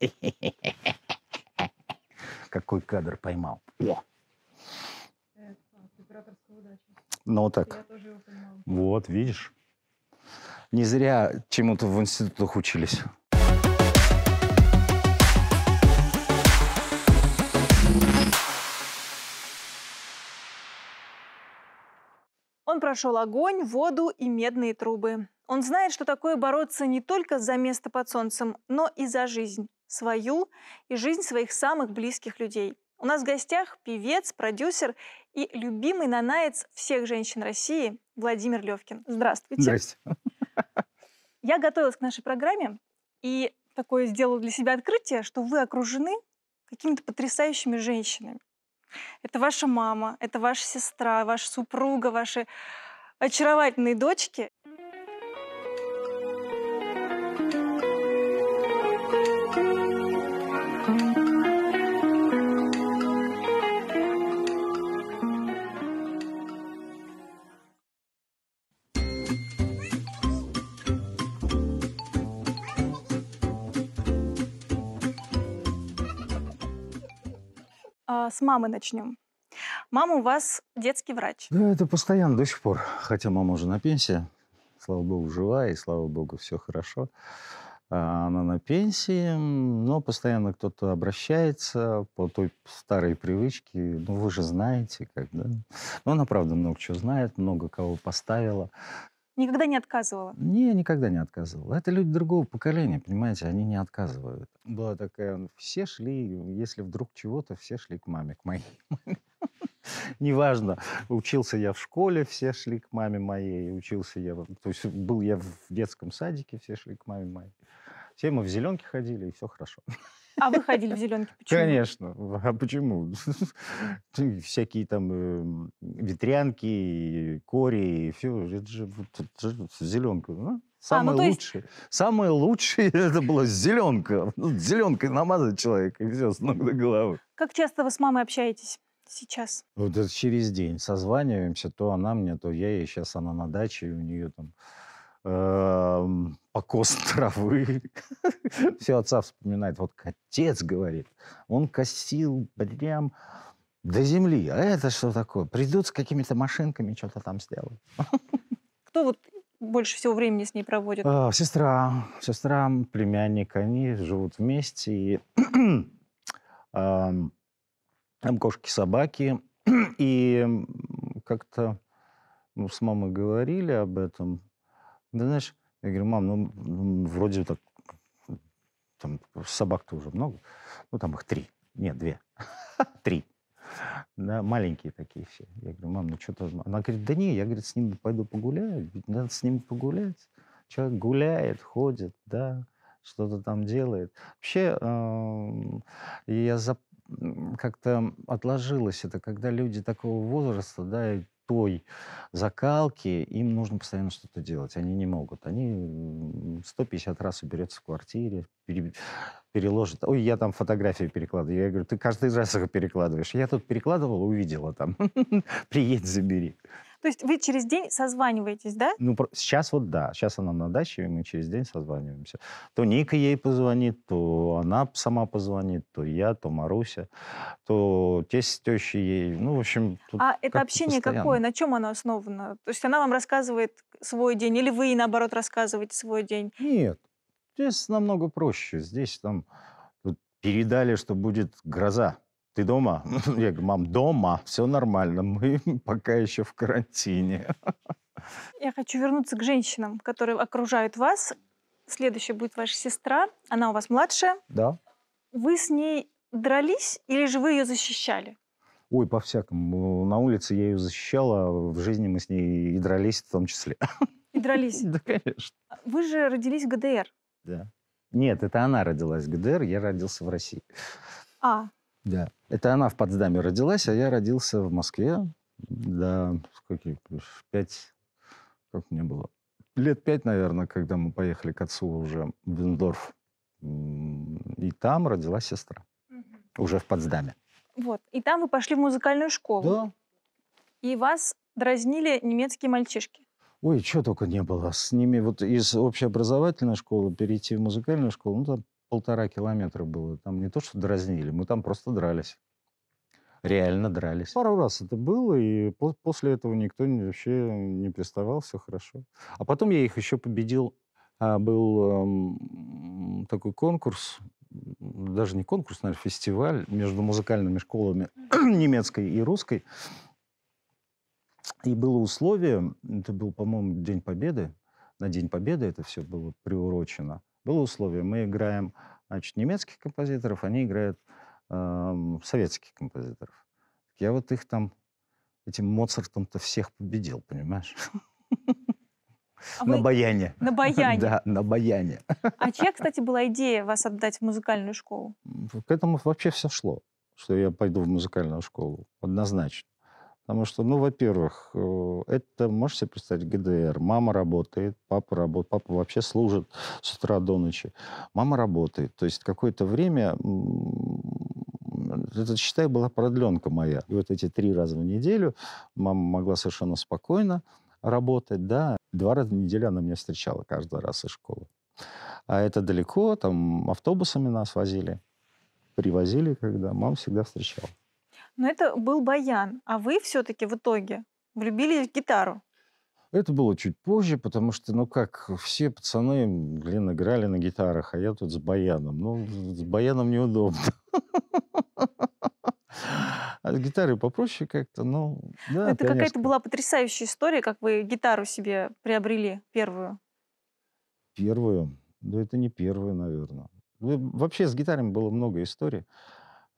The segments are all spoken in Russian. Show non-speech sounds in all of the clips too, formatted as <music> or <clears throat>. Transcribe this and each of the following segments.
<laughs> Какой кадр поймал. О, Ну так. Вот, видишь. Не зря чему-то в институтах учились. Он прошел огонь, воду и медные трубы. Он знает, что такое бороться не только за место под солнцем, но и за жизнь свою и жизнь своих самых близких людей. У нас в гостях певец, продюсер и любимый нанаец всех женщин России Владимир Левкин. Здравствуйте. Здравствуйте. <laughs> Я готовилась к нашей программе и такое сделала для себя открытие, что вы окружены какими-то потрясающими женщинами. Это ваша мама, это ваша сестра, ваша супруга, ваши очаровательные дочки. А, с мамы начнем. Мама у вас детский врач. Да, это постоянно до сих пор. Хотя мама уже на пенсии. Слава богу, жива, и слава богу, все хорошо. А, она на пенсии, но постоянно кто-то обращается по той старой привычке. Ну, вы же знаете, как, да? Но ну, она, правда, много чего знает, много кого поставила. Никогда не отказывала? Не, никогда не отказывала. Это люди другого поколения, понимаете, они не отказывают. Была такая, ну, все шли, если вдруг чего-то, все шли к маме, к моей <laughs> Неважно, учился я в школе, все шли к маме моей, учился я, то есть был я в детском садике, все шли к маме моей. Все мы в зеленке ходили, и все хорошо. <laughs> А вы ходили в зеленке, почему? Конечно. <laughs> А почему? <laughs> Всякие там э, ветрянки, кори, все. Это же, это же зеленка. Ну, а, ну, Самое а, лучшее. Самое лучшее <laughs> это была зеленка. Ну, Зеленкой намазать человека, и все, с ног до головы. Как часто вы с мамой общаетесь? сейчас? Вот через день созваниваемся, то она мне, то я ей. Сейчас она на даче, у нее там Эм, покос <laughs> травы. <laughs> Все отца вспоминает. Вот отец говорит, он косил прям до земли. А это что такое? Придут с какими-то машинками, что-то там сделают. <laughs> Кто вот больше всего времени с ней проводит? А, сестра, сестра, племянник, они живут вместе. И <clears throat> эм, там кошки, собаки. <clears throat> И как-то ну, с мамой говорили об этом. Да знаешь, я говорю, мам, ну, вроде так, там собак-то уже много. Ну, там их три. Нет, две. <laughs> Три. Да, маленькие такие все. Я говорю, мам, ну что-то... Она говорит, да не, я, говорит, с ним пойду погуляю. Надо с ним погулять. Человек гуляет, ходит, да, что-то там делает. Вообще, эм, я как-то отложилось это, когда люди такого возраста, да, той закалки, им нужно постоянно что-то делать. Они не могут. Они 150 раз уберется в квартире, переложит. Ой, я там фотографию перекладываю. Я говорю, ты каждый раз их перекладываешь. Я тут перекладывал увидела там. <laughs> Приедь, забери. То есть вы через день созваниваетесь, да? Ну, сейчас вот да. Сейчас она на даче, и мы через день созваниваемся. То Ника ей позвонит, то она сама позвонит, то я, то Маруся, то тесть, теща ей. Ну, в общем... А это общение постоянно. какое? На чем оно основано? То есть она вам рассказывает свой день, или вы ей, наоборот, рассказываете свой день? Нет. Здесь намного проще. Здесь там передали, что будет гроза. Ты дома? <laughs> Ну, я говорю, мам, дома, все нормально, мы <laughs> пока еще в карантине. Я хочу вернуться к женщинам, которые окружают вас. Следующая будет ваша сестра, она у вас младшая. Да. Вы с ней дрались или же вы ее защищали? Ой, по-всякому. На улице я ее защищала, в жизни мы с ней и дрались в том числе. И дрались? <laughs> Да, конечно. Вы же родились в ГДР. Да. Нет, это она родилась в ГДР, я родился в России. А, да. Это она в Потсдаме родилась, а я родился в Москве. Да, сколько, пять, как мне было, лет пять, наверное, когда мы поехали к отцу уже в Вендорф. И там родилась сестра. Угу. Уже в Потсдаме. Вот. И там вы пошли в музыкальную школу. Да. И вас дразнили немецкие мальчишки. Ой, чего только не было. С ними вот из общеобразовательной школы перейти в музыкальную школу, ну там полтора километра было. Там не то, что дразнили, мы там просто дрались. Реально дрались. Пару раз это было, и по после этого никто не, вообще не приставал, все хорошо. А потом я их еще победил. А, был эм, такой конкурс, даже не конкурс, наверное, фестиваль между музыкальными школами <clears throat> немецкой и русской. И было условие, это был, по-моему, День Победы, на День Победы это все было приурочено. Было условие, мы играем значит, немецких композиторов, они играют э, советских композиторов. Я вот их там, этим Моцартом-то всех победил, понимаешь? А на вы... баяне. На баяне. Да, на баяне. А чья, кстати, была идея вас отдать в музыкальную школу? К этому вообще все шло, что я пойду в музыкальную школу, однозначно. Потому что, ну, во-первых, э, это, можете себе представить, ГДР. Мама работает, папа работает, папа вообще служит с утра до ночи. Мама работает. То есть какое-то время это, считай, была продленка моя. И вот эти три раза в неделю мама могла совершенно спокойно работать, да. Два раза в неделю она меня встречала каждый раз из школы. А это далеко, там автобусами нас возили, привозили, когда мама всегда встречала. Но это был баян, а вы все-таки в итоге влюбились в гитару. Это было чуть позже, потому что, ну как, все пацаны, блин, играли на гитарах, а я тут с баяном. Ну, с баяном неудобно. <laughs> А с гитарой попроще как-то, ну, ну да, Это какая-то была потрясающая история, как вы гитару себе приобрели первую. Первую? Да это не первую, наверное. Вообще с гитарами было много историй.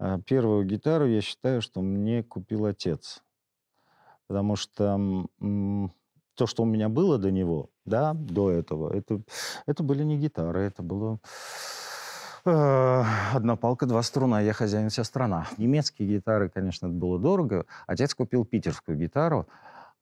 А, первую гитару, я считаю, что мне купил отец. Потому что то, что у меня было до него, да, до этого, это, это были не гитары, это было э, одна палка, два струна, я хозяин, вся страна. Немецкие гитары, конечно, это было дорого. Отец купил питерскую гитару,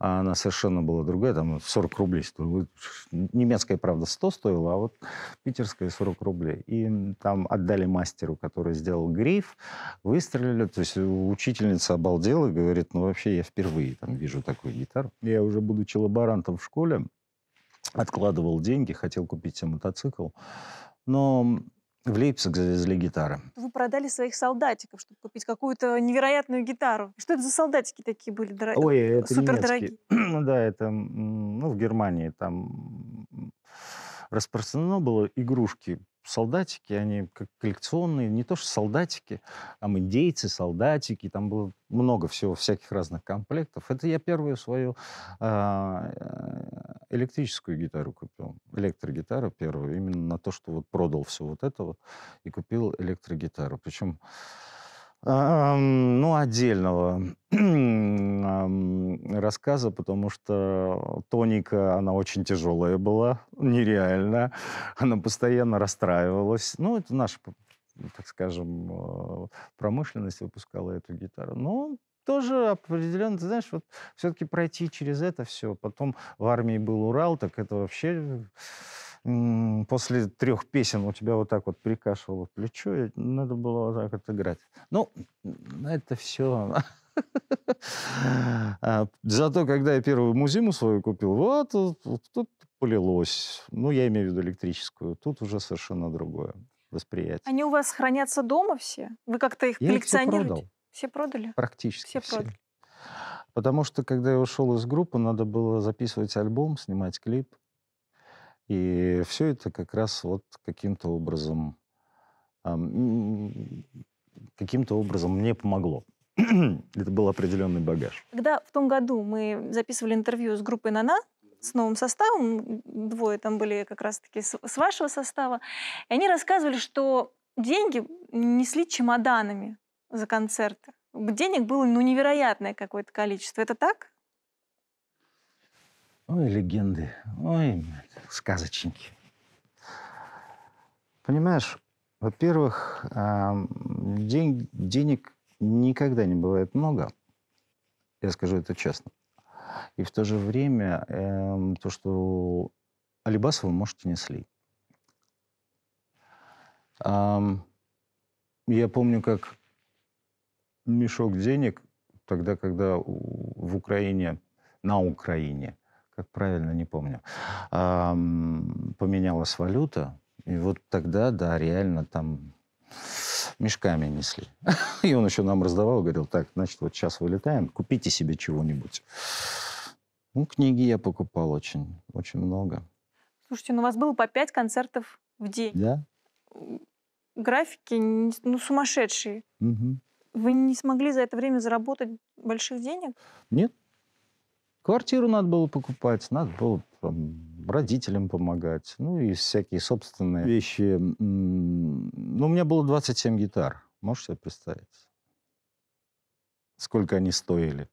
а она совершенно была другая, там 40 рублей стоила. Немецкая, правда, 100 стоила, а вот питерская 40 рублей. И там отдали мастеру, который сделал гриф, выстрелили. То есть учительница обалдела и говорит, ну вообще я впервые там вижу такую гитару. Я уже, будучи лаборантом в школе, откладывал деньги, хотел купить себе мотоцикл. Но в Лейпциг завезли гитары. Вы продали своих солдатиков, чтобы купить какую-то невероятную гитару. Что это за солдатики такие были дорогие? Ой, э, это Супер дорогие. <clears throat> да, это ну, в Германии там распространено было игрушки солдатики, они как коллекционные, не то что солдатики, там индейцы, солдатики, там было много всего, всяких разных комплектов. Это я первую свою а, э, электрическую гитару купил, электрогитару первую, именно на то, что вот продал все вот это вот и купил электрогитару. Причем, ну, отдельного <clears throat> рассказа, потому что тоника, она очень тяжелая была, нереальная Она постоянно расстраивалась. Ну, это наша так скажем, э, промышленность выпускала эту гитару. Но тоже определенно, ты знаешь, вот все-таки пройти через это все. Потом в армии был Урал, так это вообще после трех песен у тебя вот так вот прикашивало плечо, и надо было вот так вот играть. Ну, это все. <laughs> А, зато, когда я первую музиму свою купил, вот, тут полилось. Ну, я имею в виду электрическую. Тут уже совершенно другое восприятие. Они у вас хранятся дома все? Вы как-то их я Их все продал. Все продали? Практически все. все. Продали. Потому что, когда я ушел из группы, надо было записывать альбом, снимать клип. И все это как раз вот каким-то образом... Каким-то образом мне помогло. <clears throat> это был определенный багаж. Когда в том году мы записывали интервью с группой «Нана», с новым составом, двое там были как раз-таки с, с вашего состава, и они рассказывали, что деньги несли чемоданами за концерты. Денег было ну, невероятное какое-то количество. Это так? Ой, легенды. Ой, сказочники. Понимаешь, во-первых, денег никогда не бывает много. Я скажу это честно. И в то же время эм, то, что Алибасова, может, и несли. Эм, я помню, как мешок денег, тогда, когда в Украине, на Украине, как правильно, не помню, поменялась валюта, и вот тогда, да, реально там мешками несли. <laughs> И он еще нам раздавал, говорил, так, значит, вот сейчас вылетаем, купите себе чего-нибудь. Ну, книги я покупал очень, очень много. Слушайте, ну у вас было по пять концертов в день. Да. Графики ну, сумасшедшие. Угу. Вы не смогли за это время заработать больших денег? Нет. Квартиру надо было покупать, надо было там, родителям помогать, ну и всякие собственные вещи. Ну, у меня было 27 гитар, можете себе представить, сколько они стоили.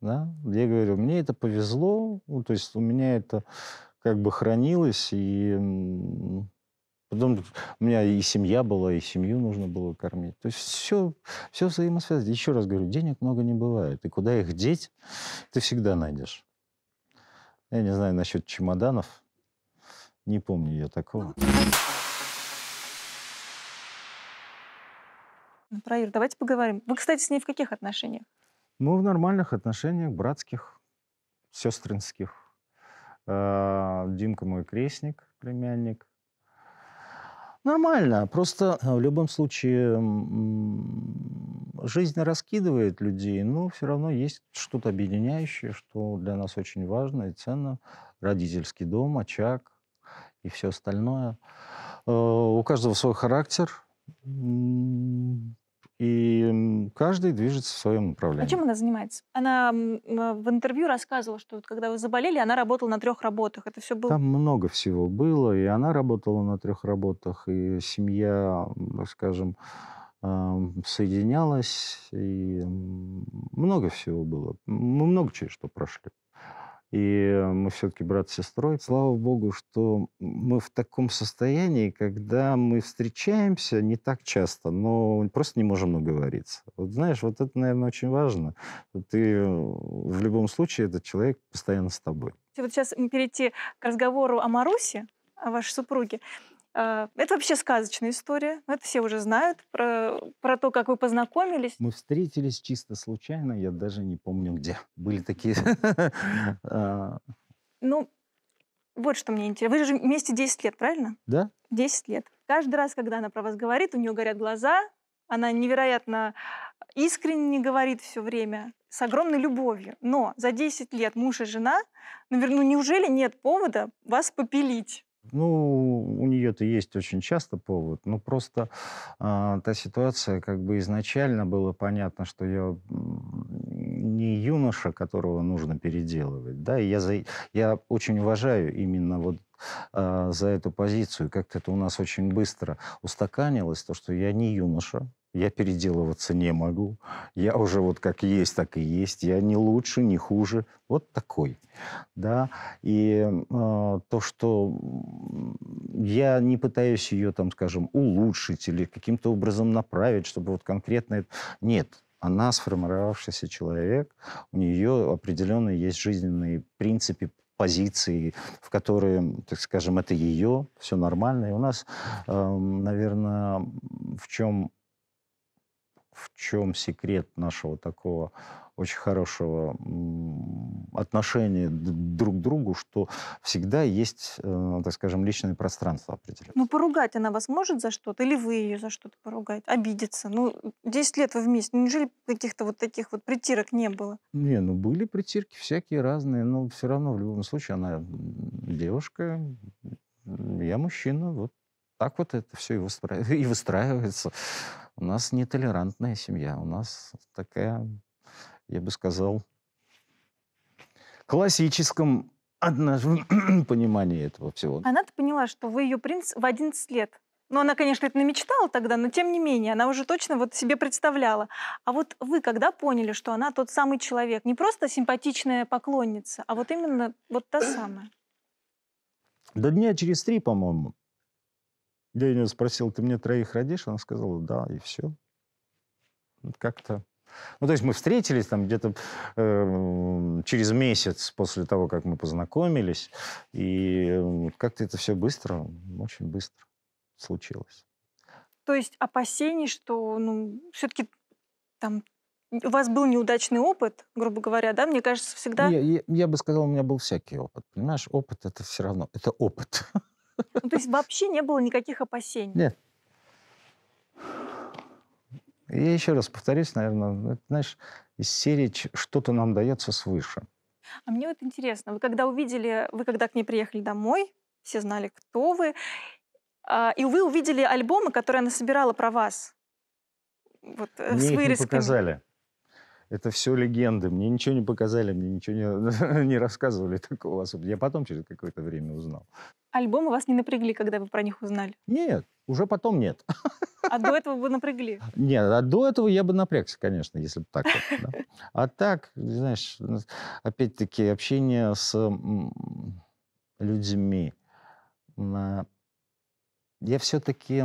Да? Я говорю, мне это повезло, ну, то есть у меня это как бы хранилось, и Потом у меня и семья была, и семью нужно было кормить. То есть все, все взаимосвязано. Еще раз говорю, денег много не бывает. И куда их деть, ты всегда найдешь. Я не знаю насчет чемоданов. Не помню я такого. Ну, про Ир, давайте поговорим. Вы, кстати, с ней в каких отношениях? Ну, в нормальных отношениях, братских, сестринских. А, Димка мой крестник, племянник. Нормально. Просто э, в любом случае жизнь раскидывает людей, но все равно есть что-то объединяющее, что для нас очень важно и ценно. Родительский дом, очаг и все остальное. Э, у каждого свой характер. И каждый движется в своем направлении. А чем она занимается? Она в интервью рассказывала, что вот когда вы заболели, она работала на трех работах. Это все было? Там много всего было. И она работала на трех работах, и семья, скажем, соединялась, и много всего было. Мы много чего что прошли. И мы все-таки брат с сестрой. Слава богу, что мы в таком состоянии, когда мы встречаемся не так часто, но просто не можем наговориться. Вот знаешь, вот это, наверное, очень важно. Ты э, в любом случае, этот человек постоянно с тобой. Вот сейчас перейти к разговору о Марусе, о вашей супруге. А, это вообще сказочная история. Это все уже знают про, про то, как вы познакомились. Мы встретились чисто случайно, я даже не помню где. Были такие... <laughs> А. Ну, вот что мне интересно. Вы же вместе 10 лет, правильно? Да. 10 лет. Каждый раз, когда она про вас говорит, у нее горят глаза, она невероятно искренне говорит все время, с огромной любовью. Но за 10 лет муж и жена, наверное, ну, ну, неужели нет повода вас попилить? Ну, у нее-то есть очень часто повод, но просто э, та ситуация, как бы изначально было понятно, что я не юноша, которого нужно переделывать, да, и я, за, я очень уважаю именно вот Э, за эту позицию. Как-то это у нас очень быстро устаканилось, то, что я не юноша, я переделываться не могу. Я уже вот как есть, так и есть. Я не лучше, не хуже. Вот такой. Да? И э, то, что я не пытаюсь ее, там, скажем, улучшить или каким-то образом направить, чтобы вот конкретно... Нет, она сформировавшийся человек, у нее определенные есть жизненные принципы, позиции, в которые, так скажем, это ее, все нормально. И у нас, эм, наверное, в чем в чем секрет нашего такого очень хорошего отношения друг к другу, что всегда есть, э, так скажем, личное пространство определенное. Ну, поругать она вас может за что-то? Или вы ее за что-то поругаете? Обидеться? Ну, 10 лет вы вместе. Неужели каких-то вот таких вот притирок не было? Не, ну, были притирки всякие разные, но все равно в любом случае она девушка, я мужчина, вот так вот это все <laughs> и, выстраивается. У нас нетолерантная семья, у нас такая я бы сказал, классическом <clears throat> понимании этого всего. Она-то поняла, что вы ее принц в 11 лет. Но ну, она, конечно, это намечтала тогда, но тем не менее, она уже точно вот себе представляла. А вот вы когда поняли, что она тот самый человек? Не просто симпатичная поклонница, а вот именно вот та самая. До дня через три, по-моему. Я ее спросил, ты мне троих родишь? Она сказала, да, и все. Как-то ну, то есть мы встретились там где-то э, через месяц после того, как мы познакомились, и эм, как-то это все быстро, очень быстро случилось. То есть опасений, что ну, все-таки там у вас был неудачный опыт, грубо говоря, да? Мне кажется, всегда... Я, я, я бы сказал, у меня был всякий опыт. Понимаешь, опыт это все равно, это опыт. Ну, то есть вообще не было никаких опасений? Нет, я еще раз повторюсь, наверное, ну, знаешь, из серии что-то нам дается свыше. А мне вот интересно, вы когда увидели, вы когда к ней приехали домой, все знали, кто вы, а, и вы увидели альбомы, которые она собирала про вас. Вот, э, Мне с вырезками. их не показали это все легенды. Мне ничего не показали, мне ничего не, <laughs> не рассказывали такого особо. Я потом через какое-то время узнал. Альбомы вас не напрягли, когда вы про них узнали? Нет, уже потом нет. А до этого бы напрягли? <laughs> Нет, а до этого я бы напрягся, конечно, если бы так. Вот, да. А так, знаешь, опять-таки общение с людьми. Я все-таки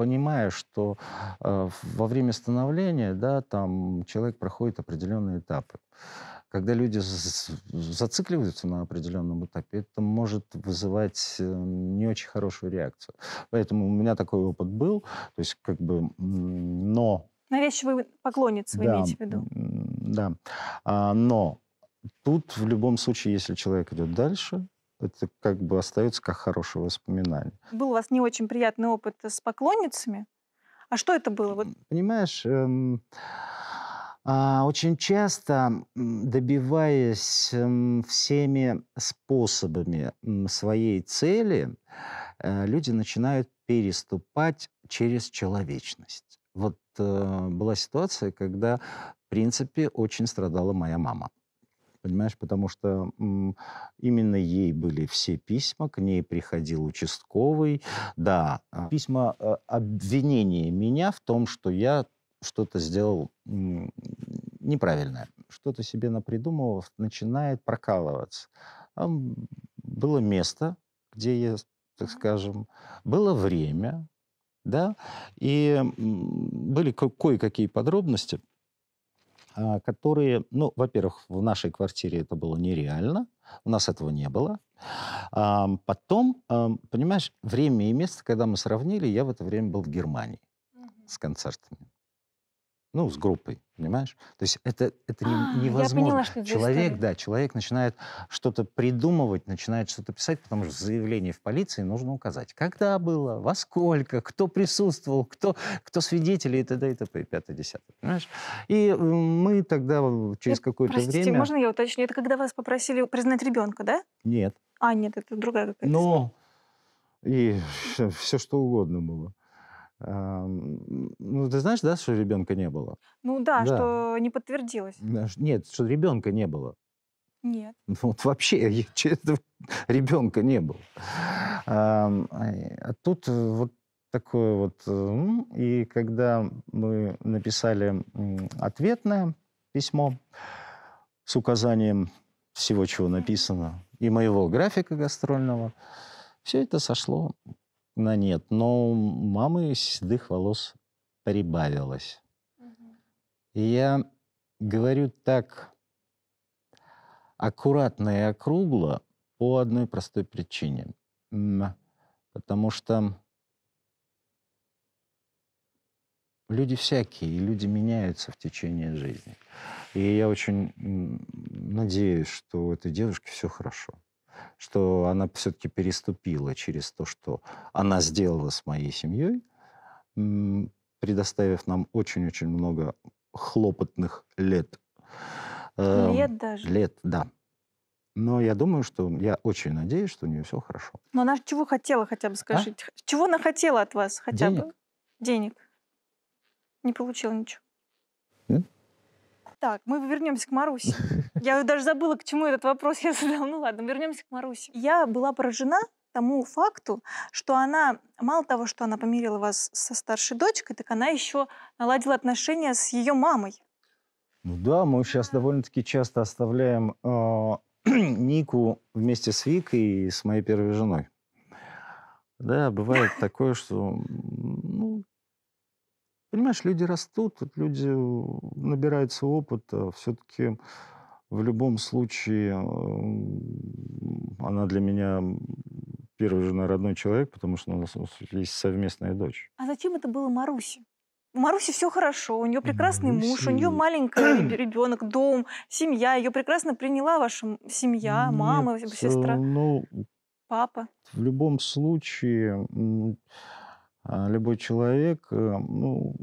понимая, что э, во время становления, да, там человек проходит определенные этапы. Когда люди зацикливаются на определенном этапе, это может вызывать э, не очень хорошую реакцию. Поэтому у меня такой опыт был, то есть как бы, но... Навязчивый поклонниц, вы да, имеете в виду? Да, а, но Тут в любом случае, если человек идет дальше, это как бы остается как хорошее воспоминание. Был у вас не очень приятный опыт с поклонницами. А что это было? Вот... Понимаешь, эм, а, очень часто, добиваясь эм, всеми способами эм, своей цели, э, люди начинают переступать через человечность. Вот э, была ситуация, когда, в принципе, очень страдала моя мама понимаешь, потому что именно ей были все письма, к ней приходил участковый, да, а, письма а, обвинения меня в том, что я что-то сделал неправильное, что-то себе напридумывал, начинает прокалываться. Там было место, где я, так скажем, было время, да, и были ко- кое-какие подробности – а, которые, ну, во-первых, в нашей квартире это было нереально, у нас этого не было. Потом, понимаешь, время и место, когда мы сравнили, я в это время был в Германии с концертами, ну, с группой. Понимаешь? То есть это, это а, невозможно. Я поняла, что человек, да, человек начинает что-то придумывать, начинает что-то писать, потому что заявление в полиции нужно указать, когда было, во сколько, кто присутствовал, кто, кто свидетели и т.д. и т.п. Пятое, десятое. Понимаешь? И э, мы тогда через какое-то время... Простите, можно я уточню? Это когда вас попросили признать ребенка, да? Нет. А, нет, это другая какая-то Но... История. И все что угодно было. Ну, ты знаешь, да, что ребенка не было? Ну да, да. что не подтвердилось. Нет, что ребенка не было. Нет. Ну, вот вообще ребенка не было. А, а тут э, вот такое вот... Ну, и когда мы написали ответное письмо с указанием всего, чего написано, и моего графика гастрольного, все это сошло на нет. Но у мамы седых волос прибавилось. И я говорю так аккуратно и округло по одной простой причине. Потому что люди всякие, и люди меняются в течение жизни. И я очень надеюсь, что у этой девушки все хорошо что она все-таки переступила через то, что она сделала с моей семьей, предоставив нам очень-очень много хлопотных лет. Эм, лет даже? Лет, да. Но я думаю, что я очень надеюсь, что у нее все хорошо. Но она чего хотела хотя бы, а? скажите? А? Чего она хотела от вас хотя Денег. бы? Денег. Не получила ничего так, мы вернемся к Марусе. <laughs> Я даже забыла, к чему этот вопрос я задала. Ну ладно, вернемся к Марусе. Я была поражена тому факту, что она, мало того, что она помирила вас со старшей дочкой, так она еще наладила отношения с ее мамой. Ну да, мы сейчас довольно-таки часто оставляем э, <clears throat> Нику вместе с Викой и с моей первой женой. Да, бывает такое, что ну, Понимаешь, люди растут, люди э, набираются опыта. Все-таки в любом случае она для меня первая жена родной человек, потому что у нас есть совместная дочь. А зачем это было Марусе? У Маруси все хорошо, у нее прекрасный Маруси... муж, у нее маленький <clears throat> ребенок, дом, семья. Ее прекрасно приняла ваша семья, Нет, мама, сестра, э, ну, папа. В любом случае, а, любой человек, э, ну,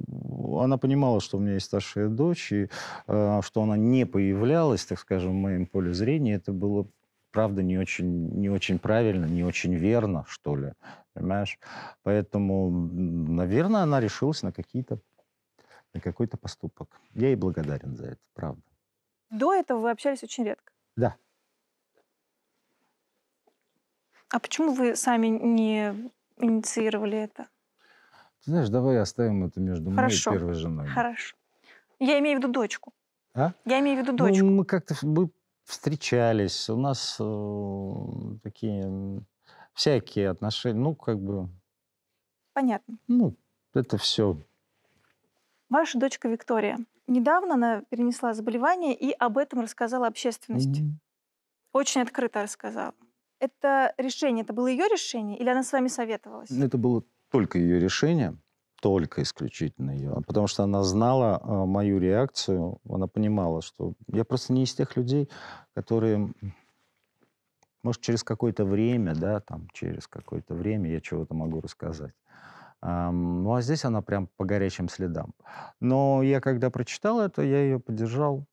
она понимала, что у меня есть старшая дочь, и а, что она не появлялась, так скажем, в моем поле зрения, это было правда не очень, не очень правильно, не очень верно, что ли, понимаешь? Поэтому, наверное, она решилась на какие-то на какой-то поступок. Я ей благодарен за это, правда. До этого вы общались очень редко? Да. А почему вы сами не инициировали это? Знаешь, давай оставим это между Хорошо. мной и первой женой. Хорошо. Я имею в виду дочку. А? Я имею в виду ну, дочку. Ну, мы как-то мы встречались, у нас э, такие всякие отношения, ну, как бы... Понятно. Ну, это все. Ваша дочка Виктория. Недавно она перенесла заболевание и об этом рассказала общественности. Mm-hmm. Очень открыто рассказала. Это решение, это было ее решение или она с вами советовалась? Это было только ее решение, только исключительно ее, а потому что она знала э, мою реакцию, она понимала, что я просто не из тех людей, которые, может, через какое-то время, да, там, через какое-то время я чего-то могу рассказать. Эм, ну, а здесь она прям по горячим следам. Но я, когда прочитал это, я ее поддержал,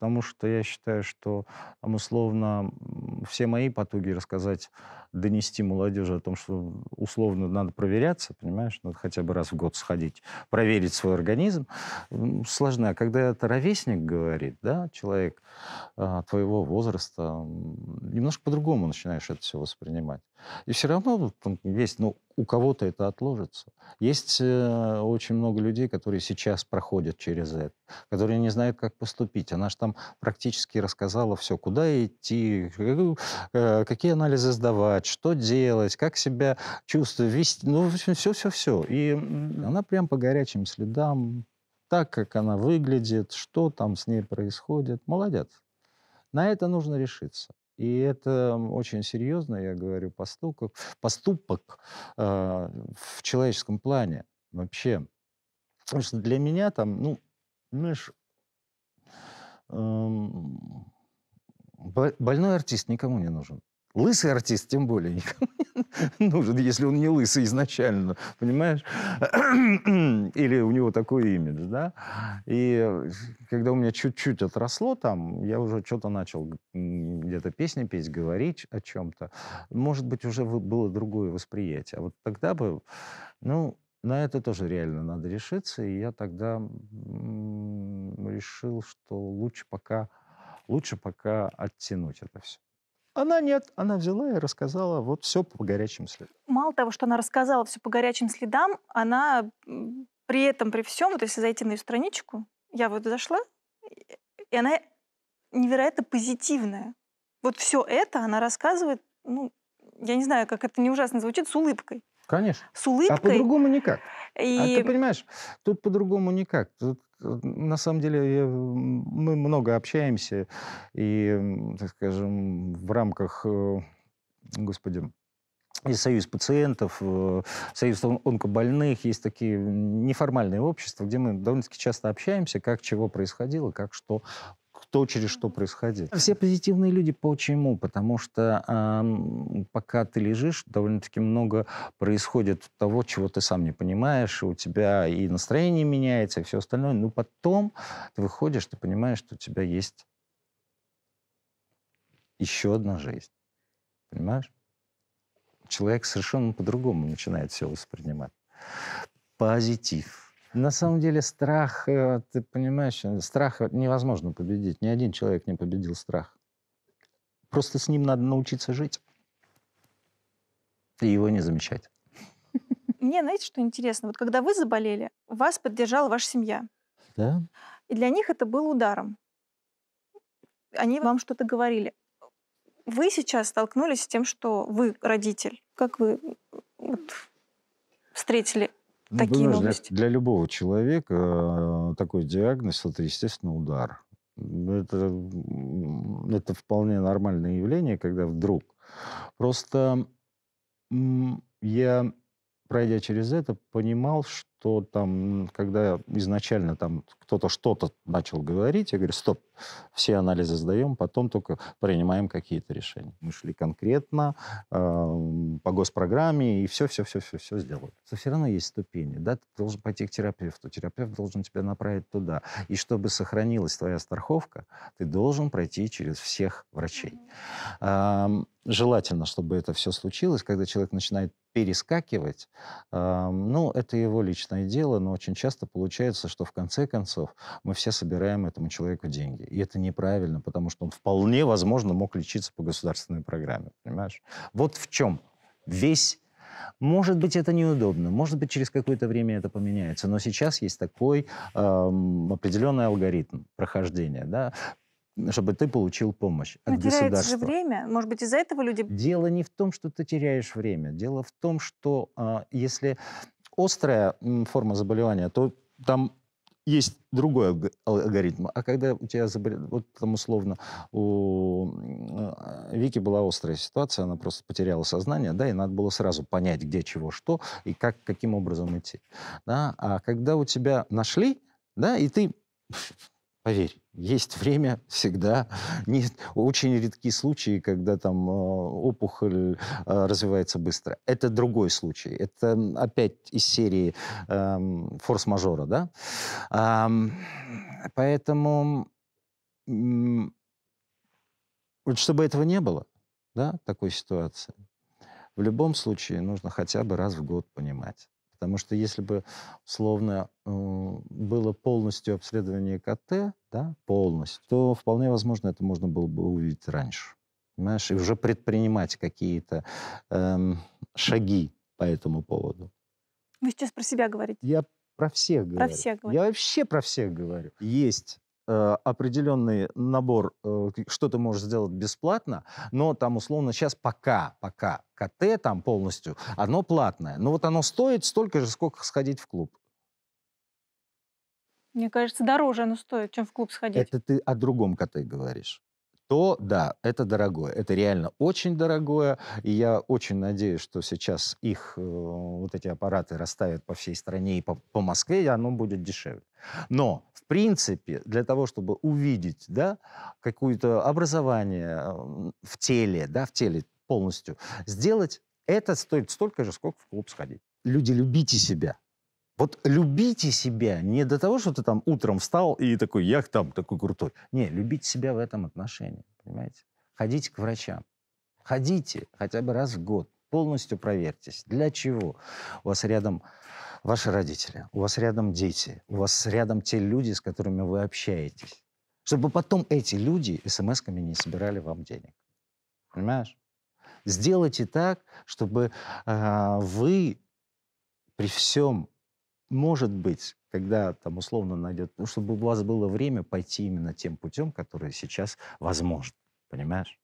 потому что я считаю, что там, условно все мои потуги рассказать, донести молодежи о том, что условно надо проверяться, понимаешь, надо хотя бы раз в год сходить, проверить свой организм, сложно. А когда это ровесник говорит, да, человек а, твоего возраста, немножко по-другому начинаешь это все воспринимать. И все равно есть, но ну, у кого-то это отложится. Есть э, очень много людей, которые сейчас проходят через это, которые не знают, как поступить. Она же там практически рассказала все, куда идти, э, какие анализы сдавать, что делать, как себя чувствовать, вести. Ну, в общем, все-все-все. И она прям по горячим следам, так, как она выглядит, что там с ней происходит. Молодец. На это нужно решиться. И это очень серьезно, я говорю, поступок, поступок а, э, в человеческом плане вообще. Потому что для меня там, ну, знаешь, э, больной артист никому не нужен. Лысый артист тем более никому не нужен, если он не лысый изначально, понимаешь? Или у него такой имидж, да? И э, когда у меня чуть-чуть отросло там, я уже что-то начал где-то песни петь, говорить о чем-то. Может быть, уже было другое восприятие. А вот тогда бы, ну, на это тоже реально надо решиться. И я тогда решил, что лучше пока, лучше пока оттянуть это все. Она нет, она взяла и рассказала вот все по горячим следам. Мало того, что она рассказала все по горячим следам, она при этом, при всем, вот если зайти на ее страничку, я вот зашла, и она невероятно позитивная. Вот все это она рассказывает, ну, я не знаю, как это не ужасно звучит, с улыбкой. Конечно. С улыбкой. А по-другому никак. И... А ты понимаешь, тут по-другому никак. Тут на самом деле я, мы много общаемся, и, так скажем, в рамках, э, господи, и союз пациентов, э, союз онкобольных, есть такие неформальные общества, где мы довольно-таки часто общаемся, как чего происходило, как что то, через что происходит? Все позитивные люди почему? Потому что э, пока ты лежишь, довольно-таки много происходит того, чего ты сам не понимаешь, и у тебя и настроение меняется, и все остальное. Но потом ты выходишь, ты понимаешь, что у тебя есть еще одна жизнь. Понимаешь? Человек совершенно по-другому начинает все воспринимать. Позитив на самом деле страх, э, ты понимаешь, э, страх невозможно победить. Ни один человек не победил страх. Просто с ним надо научиться жить и его не замечать. Мне, знаете, что интересно? Вот когда вы заболели, вас поддержала ваша семья. Да. И для них это было ударом. Они вам что-то говорили. Вы сейчас столкнулись с тем, что вы родитель. Как вы вот, встретили ну, такие ну, новости. Для, для любого человека э, такой диагноз это, естественно, удар. Это, это вполне нормальное явление, когда вдруг. Просто я, пройдя через это, понимал, что то там, когда изначально там кто-то что-то начал говорить, я говорю, стоп, все анализы сдаем, потом только принимаем какие-то решения. Мы шли конкретно э, по госпрограмме и все-все-все-все-все сделали. Но все равно есть ступени, да, ты должен пойти к терапевту, терапевт должен тебя направить туда. И чтобы сохранилась твоя страховка, ты должен пройти через всех врачей. Mm-hmm. Э, желательно, чтобы это все случилось, когда человек начинает перескакивать, э, ну, это его личное личное дело, но очень часто получается, что в конце концов мы все собираем этому человеку деньги. И это неправильно, потому что он вполне возможно мог лечиться по государственной программе, понимаешь? Вот в чем весь может быть, это неудобно, может быть, через какое-то время это поменяется, но сейчас есть такой эм, определенный алгоритм прохождения, да, чтобы ты получил помощь от Но государства. же время. Может быть, из-за этого люди... Дело не в том, что ты теряешь время. Дело в том, что э, если острая форма заболевания, то там есть другой алгоритм. А когда у тебя заболел, вот там условно, у э, Вики была острая ситуация, она просто потеряла сознание, да, и надо было сразу понять, где чего, что, и как, каким образом идти. Да? А когда у тебя нашли, да, и ты Поверь, есть время <laughs> всегда. Нет, очень редкие случаи, когда там э, опухоль э, развивается быстро. Это другой случай. Это опять из серии эм, форс-мажора, да? Эм, поэтому эм, вот чтобы этого не было, да, такой ситуации, в любом случае нужно хотя бы раз в год понимать, Потому что если бы, словно, э, было полностью обследование КТ, да, полностью, то вполне возможно это можно было бы увидеть раньше. Понимаешь, и уже предпринимать какие-то эм, шаги по этому поводу. Вы сейчас про себя говорите. Я про всех говорю. Про всех говорю. Я вообще про всех говорю. Есть Э, определенный набор, э, что ты можешь сделать бесплатно, но там условно сейчас пока, пока КТ там полностью, оно платное. Но вот оно стоит столько же, сколько сходить в клуб. Мне кажется, дороже оно стоит, чем в клуб сходить. Это ты о другом КТ говоришь то да, это дорогое. Это реально очень дорогое. И я очень надеюсь, что сейчас их э, вот эти аппараты расставят по всей стране и по, по Москве, и оно будет дешевле. Но, в принципе, для того, чтобы увидеть да, какое-то образование эм, в теле, да, в теле полностью сделать, это стоит столько же, сколько в клуб сходить. Люди, любите себя. Вот любите себя не до того, что ты там утром встал и такой, я там такой крутой. Не, любите себя в этом отношении, понимаете? Ходите к врачам. Ходите хотя бы раз в год. Полностью проверьтесь. Для чего? У вас рядом ваши родители, у вас рядом дети, у вас рядом те люди, с которыми вы общаетесь. Чтобы потом эти люди смс-ками не собирали вам денег. Понимаешь? Сделайте так, чтобы э, вы при всем может быть, когда там условно найдет, ну, чтобы у вас было время пойти именно тем путем, который сейчас возможен, понимаешь?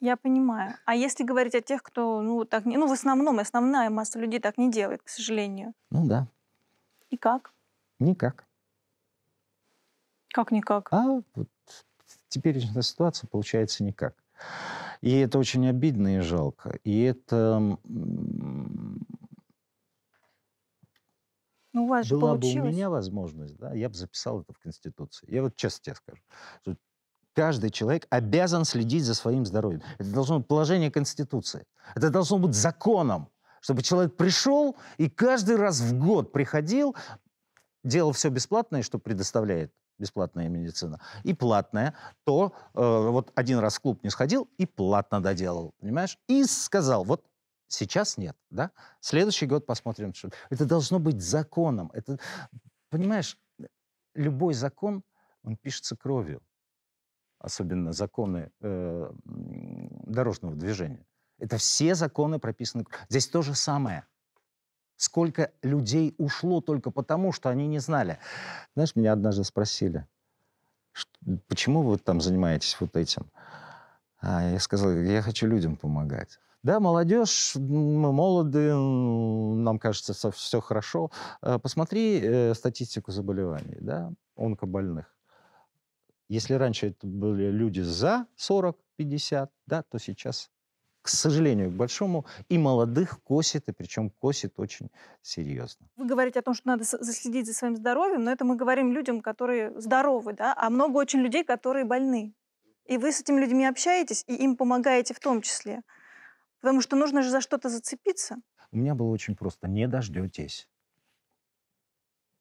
Я понимаю. А если говорить о тех, кто, ну, так не... Ну, в основном, основная масса людей так не делает, к сожалению. Ну, да. И как? Никак. Как никак? А вот теперешняя ситуация получается никак. И это очень обидно и жалко. И это ну, у вас же Была получилось. бы у меня возможность, да, я бы записал это в Конституции. Я вот честно тебе скажу, что каждый человек обязан следить за своим здоровьем. Это должно быть положение Конституции. Это должно быть законом, чтобы человек пришел и каждый раз в год приходил, делал все бесплатное, что предоставляет бесплатная медицина, и платная, то э, вот один раз в клуб не сходил и платно доделал, понимаешь? И сказал, вот Сейчас нет, да? Следующий год посмотрим. Что... Это должно быть законом. Это, понимаешь, любой закон, он пишется кровью. Особенно законы э, дорожного движения. Это все законы прописаны. Здесь то же самое. Сколько людей ушло только потому, что они не знали. Знаешь, меня однажды спросили, почему вы там занимаетесь вот этим? А я сказал, я хочу людям помогать. Да, молодежь, мы молоды, нам кажется, все, все хорошо. Э, посмотри э, статистику заболеваний, да, онкобольных. Если раньше это были люди за 40-50, да, то сейчас, к сожалению, к большому, и молодых косит, и причем косит очень серьезно. Вы говорите о том, что надо заследить за своим здоровьем, но это мы говорим людям, которые здоровы, да, а много очень людей, которые больны. И вы с этими людьми общаетесь, и им помогаете в том числе. Потому что нужно же за что-то зацепиться. У меня было очень просто. Не дождетесь.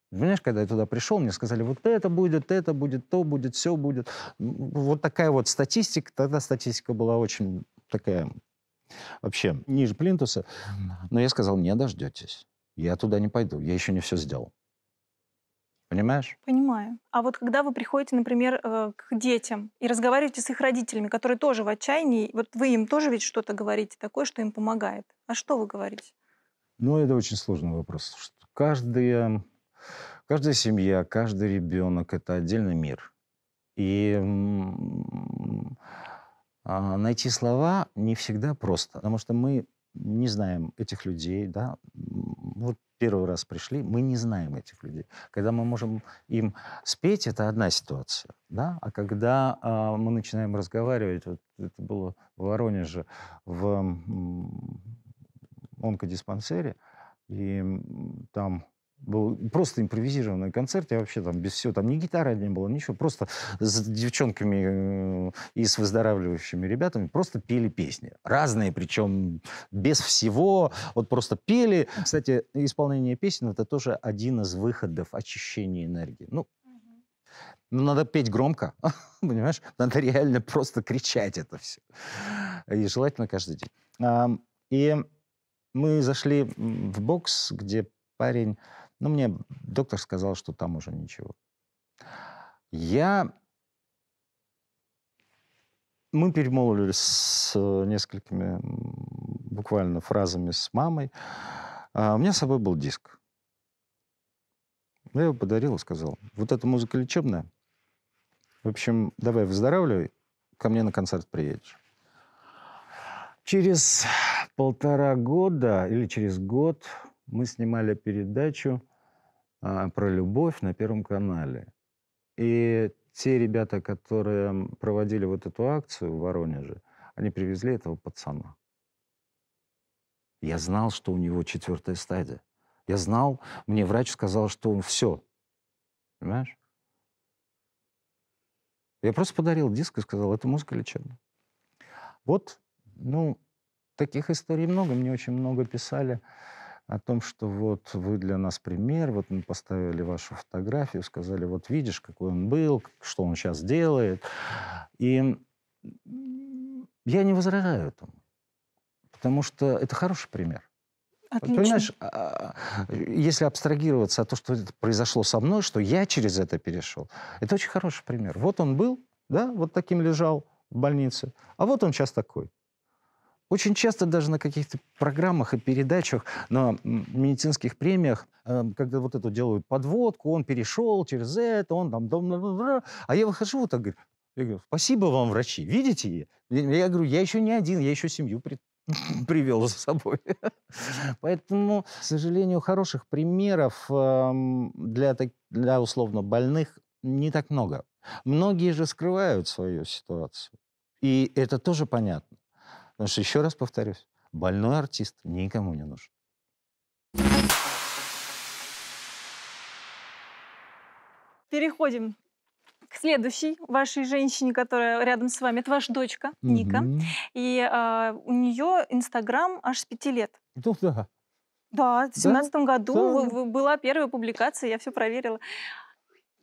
Понимаешь, когда я туда пришел, мне сказали, вот это будет, это будет, то будет, все будет. Вот такая вот статистика. Тогда статистика была очень такая вообще ниже плинтуса. Но я сказал, не дождетесь. Я туда не пойду, я еще не все сделал. Понимаешь? Понимаю. А вот когда вы приходите, например, э, к детям и разговариваете с их родителями, которые тоже в отчаянии, вот вы им тоже ведь что-то говорите такое, что им помогает. А что вы говорите? Ну, это очень сложный вопрос. Каждая, каждая семья, каждый ребенок – это отдельный мир. И а, найти слова не всегда просто, потому что мы не знаем этих людей, да, вот первый раз пришли, мы не знаем этих людей. Когда мы можем им спеть, это одна ситуация, да? А когда э, мы начинаем разговаривать, вот это было в Воронеже, в э, онкодиспансере, и там был просто импровизированный концерт, я вообще там без всего, там ни гитары не было, ничего, просто с девчонками э, и с выздоравливающими ребятами просто пели песни. Разные, причем без всего, вот просто пели. Кстати, исполнение песен — это тоже один из выходов очищения энергии. Ну, ну, надо петь громко, <laughs> понимаешь? Надо реально просто кричать это все. И желательно каждый день. И мы зашли в бокс, где парень но ну, мне доктор сказал, что там уже ничего. Я... Мы перемолвились с э, несколькими буквально фразами с мамой. А у меня с собой был диск. Я его подарил и сказал, вот эта музыка лечебная. В общем, давай выздоравливай, ко мне на концерт приедешь. Через полтора года или через год мы снимали передачу а, про любовь на Первом канале. И те ребята, которые проводили вот эту акцию в Воронеже, они привезли этого пацана. Я знал, что у него четвертая стадия. Я знал, мне врач сказал, что он все. Понимаешь? Я просто подарил диск и сказал, это музыка лечебная. Вот, ну, таких историй много, мне очень много писали о том, что вот вы для нас пример, вот мы поставили вашу фотографию, сказали, вот видишь, какой он был, что он сейчас делает. И я не возражаю этому, потому что это хороший пример. Отлично. Понимаешь, а, а, если абстрагироваться от того, что произошло со мной, что я через это перешел, это очень хороший пример. Вот он был, да, вот таким лежал в больнице, а вот он сейчас такой. Очень часто даже на каких-то программах и передачах, на медицинских премиях, эм, когда вот эту делают подводку, он перешел через это, он там... А я выхожу вот так, говорю, я говорю, спасибо вам, врачи, видите? Я говорю, я еще не один, я еще семью при... <laughs> привел за собой. <laughs> Поэтому, к сожалению, хороших примеров эм, для, для условно больных не так много. Многие же скрывают свою ситуацию. И это тоже понятно. Потому что, еще раз повторюсь, больной артист никому не нужен. Переходим к следующей вашей женщине, которая рядом с вами. Это ваша дочка Ника. Угу. И э, у нее Инстаграм аж с пяти лет. Ну да. Да, в семнадцатом да? году да. была первая публикация, я все проверила.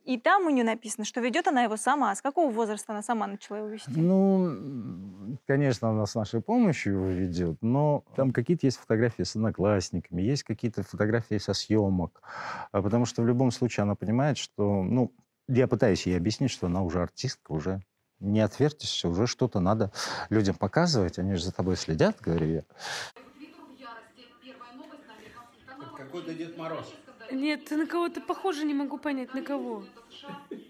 И там у нее написано, что ведет она его сама. А с какого возраста она сама начала его вести? Ну, конечно, она с нашей помощью его ведет, но там какие-то есть фотографии с одноклассниками, есть какие-то фотографии со съемок. А потому что в любом случае она понимает, что... Ну, я пытаюсь ей объяснить, что она уже артистка, уже не отвертишься, уже что-то надо людям показывать. Они же за тобой следят, говорю я. Какой-то Дед Мороз. Нет, на кого-то похоже, не могу понять, на кого.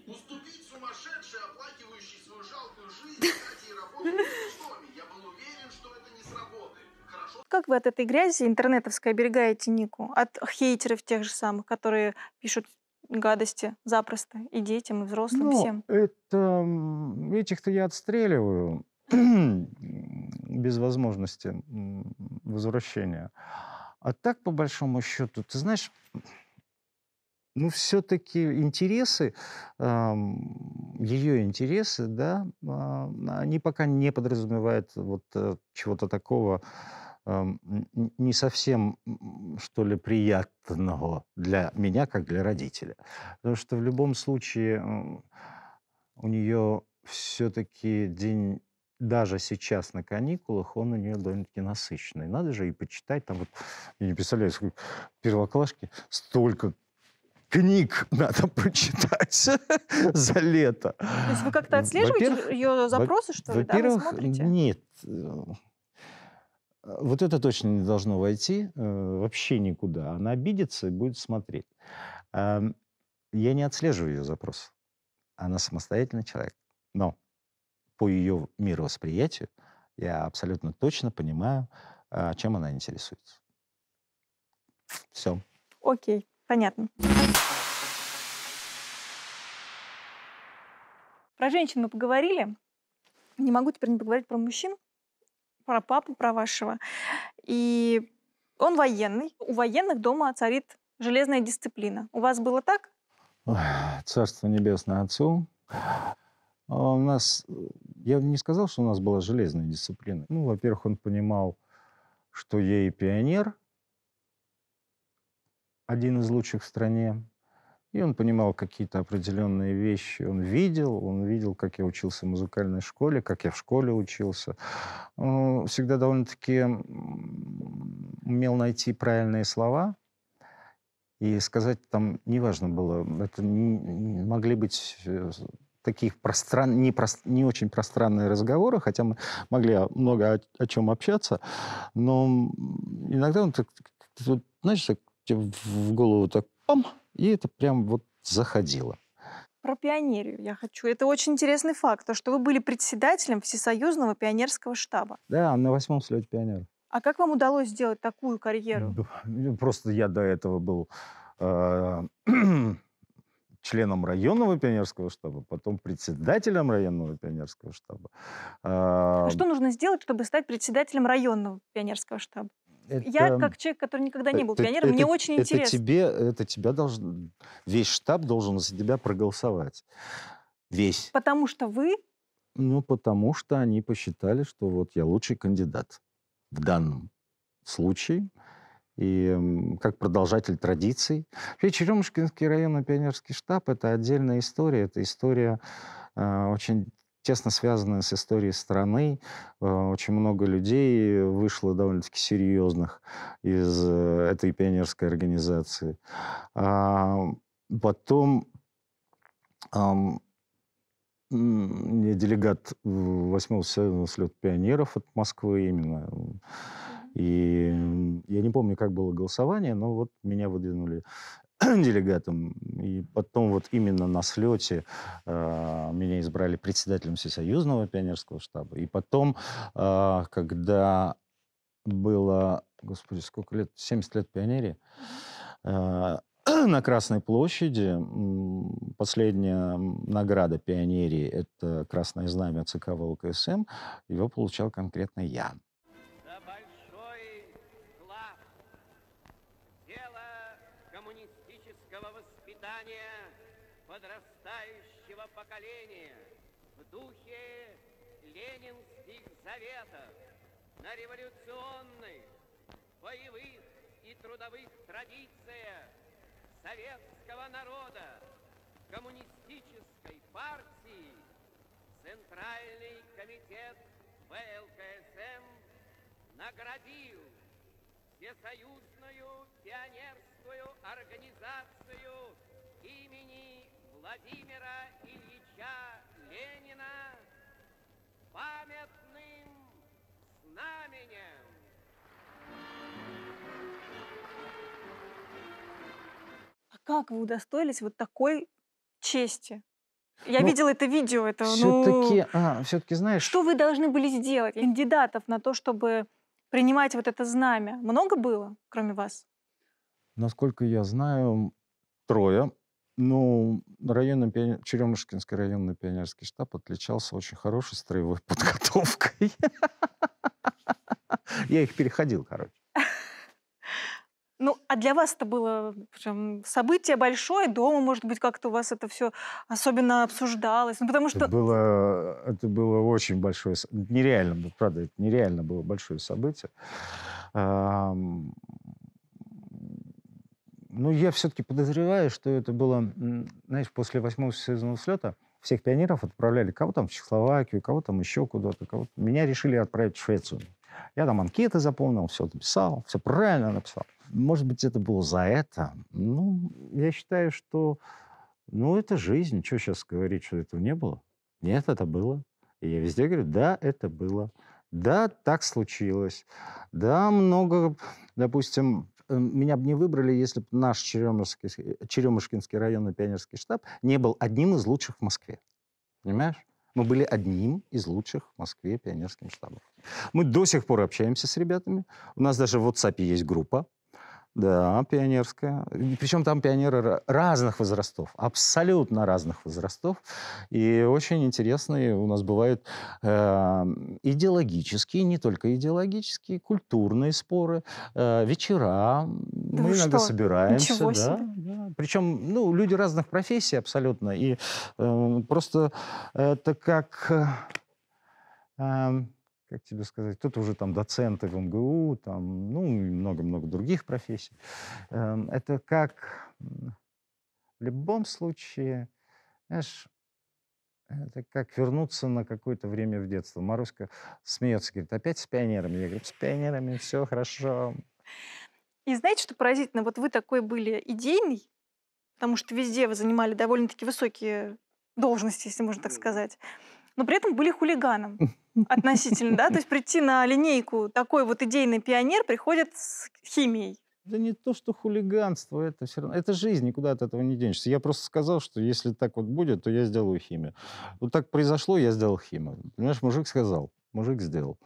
Уступить сумасшедший, оплакивающий свою жалкую жизнь, <laughs> дать ей работу в Я был уверен, что это не сработает. Хорошо. Как вы от этой грязи интернетовской оберегаете Нику? От хейтеров тех же самых, которые пишут гадости запросто и детям, и взрослым, ну, всем? Это... Этих-то я отстреливаю <clears throat> без возможности возвращения. А так, по большому счету, ты знаешь, ну, все-таки интересы, ее интересы, да, а, они пока не подразумевают вот э, чего-то такого не совсем, что ли, приятного для меня, как для родителя. Потому что в любом случае у нее все-таки день даже сейчас на каникулах он у нее довольно-таки насыщенный. Надо же и почитать. Там вот, я не представляю, сколько первоклашки, столько книг надо прочитать <laughs> за лето. То есть вы как-то отслеживаете ее запросы, что ли? Во-первых, нет. Вот это точно не должно войти э, вообще никуда. Она обидится и будет смотреть. Эм, я не отслеживаю ее запрос. Она самостоятельный человек. Но по ее мировосприятию я абсолютно точно понимаю, э, чем она интересуется. Все. Окей. Понятно. Про женщин мы поговорили. Не могу теперь не поговорить про мужчин, про папу, про вашего. И он военный. У военных дома царит железная дисциплина. У вас было так? Царство небесное отцу. А у нас, э, я не сказал, что у нас была железная дисциплина. Ну, во-первых, он понимал, что я и пионер – один из лучших в стране. И он понимал какие-то определенные вещи. Он видел, он видел, как я учился в музыкальной школе, как я в школе учился. Он всегда довольно-таки умел найти правильные слова. И сказать там неважно было. Это не, могли быть э, таких простран... не, прост... не очень пространные разговоры, хотя мы могли много о, о чем общаться, но иногда он так, знаешь, так Типа в голову так пам, и это прям вот заходило. Про пионерию я хочу. Это очень интересный факт, то, что вы были председателем Всесоюзного пионерского штаба. Да, на восьмом слете пионеров. А как вам удалось сделать такую карьеру? Ну, просто я до этого был э, <clears throat> членом районного пионерского штаба, потом председателем районного пионерского штаба. а э, что нужно сделать, чтобы стать председателем районного пионерского штаба? это, я как человек, который никогда не был это, пионером, это, мне очень это интересно. Тебе, это тебя должен, весь штаб должен за тебя проголосовать. Весь. Потому что вы? Ну, потому что они посчитали, что вот я лучший кандидат в данном случае. И как продолжатель традиций. Вообще Черемушкинский районный пионерский штаб – это отдельная история. Это история э, очень тесно связаны с историей страны. Э, очень много людей вышло довольно-таки серьезных из э, этой пионерской организации. А, потом я делегат 8-го слет пионеров от Москвы именно. И я не помню, как было голосование, но вот меня выдвинули. <clears throat> делегатом. И потом вот именно на слете э, меня избрали председателем Всесоюзного пионерского штаба. И потом, э, когда было, господи, сколько лет, 70 лет пионерии, э, а, <clears throat> на Красной площади последняя награда пионерии – это Красное знамя ЦК ВЛКСМ. Его получал конкретно я. подрастающего поколения в духе ленинских заветов на революционных, боевых и трудовых традициях советского народа, коммунистической партии, Центральный комитет ВЛКСМ наградил Всесоюзную пионерскую организацию Владимира Ильича Ленина памятным знаменем. А как вы удостоились вот такой чести? Я ну, видела это видео, это все-таки, ну, а, все-таки знаешь. Что вы должны были сделать, кандидатов на то, чтобы принимать вот это знамя? Много было, кроме вас? Насколько я знаю, трое. Ну, районный пионер... Черемушкинский районный пионерский штаб отличался очень хорошей строевой <laughs> подготовкой. Я их переходил, короче. Ну, а для вас это было прям событие большое, дома, может быть, как-то у вас это все особенно обсуждалось, ну, потому что... Это было, это было очень большое, нереально, правда, это нереально было большое событие. Ну, я все-таки подозреваю, что это было, знаешь, после восьмого сезона слета всех пионеров отправляли кого там в Чехословакию, кого там еще куда-то. Кого -то. Меня решили отправить в Швецию. Я там анкеты заполнил, все написал, все правильно написал. Может быть, это было за это. Ну, я считаю, что... Ну, это жизнь. Что сейчас говорить, что этого не было? Нет, это было. И я везде говорю, да, это было. Да, так случилось. Да, много, допустим, Э, меня бы не выбрали, если бы наш Черемушкинский, районный пионерский штаб не был одним из лучших в Москве. Понимаешь? Мы были одним из лучших в Москве пионерским штабом. Мы до сих пор общаемся с ребятами. У нас даже в WhatsApp есть группа да, пионерская. Причем там пионеры разных возрастов, абсолютно разных возрастов. И очень интересные у нас бывают э, идеологические, не только идеологические, культурные споры, э, вечера. Да мы иногда что? собираемся. себе. да, да. Причем ну, люди разных профессий абсолютно. И э, просто это как... Э, эм, как тебе сказать, кто-то уже там доценты в МГУ, там, ну, много-много других профессий. Эм, это как в любом случае, знаешь, это как вернуться на какое-то время в детство. Маруська смеется, говорит, опять с пионерами. Я говорю, с пионерами все хорошо. И знаете, что поразительно? Вот вы такой были идейный, потому что везде вы занимали довольно-таки высокие должности, если можно так сказать, но при этом были хулиганом. <laughs> относительно, да? То есть прийти на линейку такой вот идейный пионер приходит с химией. Да не то, что хулиганство, это все равно... Это жизнь, никуда от этого не денешься. Я просто сказал, что если так вот будет, то я сделаю химию. Вот так произошло, я сделал химию. Понимаешь, мужик сказал, мужик сделал.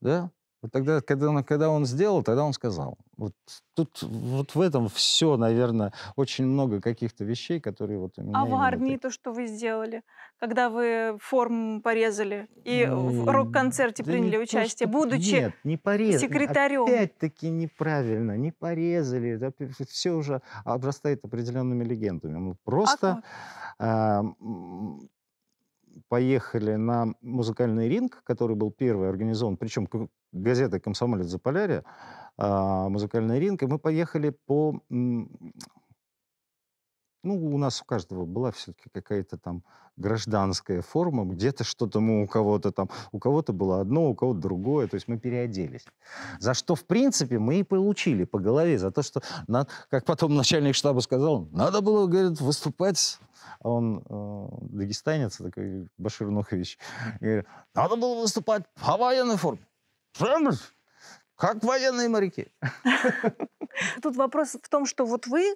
Да? Вот тогда, когда он, когда он сделал, тогда он сказал. Вот тут вот в этом все, наверное, очень много каких-то вещей, которые вот у меня... А в армии это... то, что вы сделали, когда вы форму порезали и ну, в рок-концерте да приняли участие, то, что... будучи Нет, не порезали. секретарем. Опять-таки неправильно, не порезали. Это все уже обрастает определенными легендами. Мы а просто... А поехали на музыкальный ринг, который был первый организован, причем газета «Комсомолец за полярия. А, музыкальный ринг, и мы поехали по... Ну, у нас у каждого была все-таки какая-то там гражданская форма, где-то что-то мы у кого-то там, у кого-то было одно, у кого-то другое, то есть мы переоделись. За что, в принципе, мы и получили по голове, за то, что, как потом начальник штаба сказал, надо было, говорит, выступать а он э, дагестанец, такой Башир Нухович, говорит, надо было выступать по военной форме. Как военные моряки. <laughs> Тут вопрос в том, что вот вы